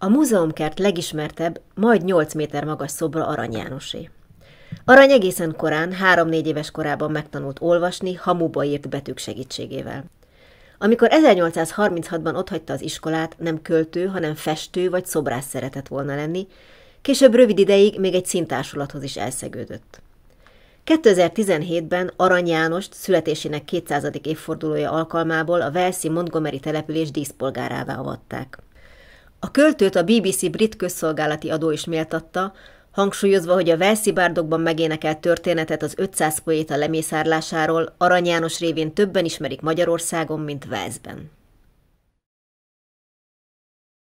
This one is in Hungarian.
A múzeumkert legismertebb, majd 8 méter magas szobra Arany Jánosé. Arany egészen korán, három-négy éves korában megtanult olvasni, hamuba írt betűk segítségével. Amikor 1836-ban otthagyta az iskolát, nem költő, hanem festő vagy szobrász szeretett volna lenni, később rövid ideig még egy szintársulathoz is elszegődött. 2017-ben Arany Jánost születésének 200. évfordulója alkalmából a Velszi Montgomery település díszpolgárává avatták. A költőt a BBC brit közszolgálati adó is méltatta, hangsúlyozva, hogy a Velszi bárdokban megénekelt történetet az 500 poéta lemészárlásáról Arany János révén többen ismerik Magyarországon, mint Velszben.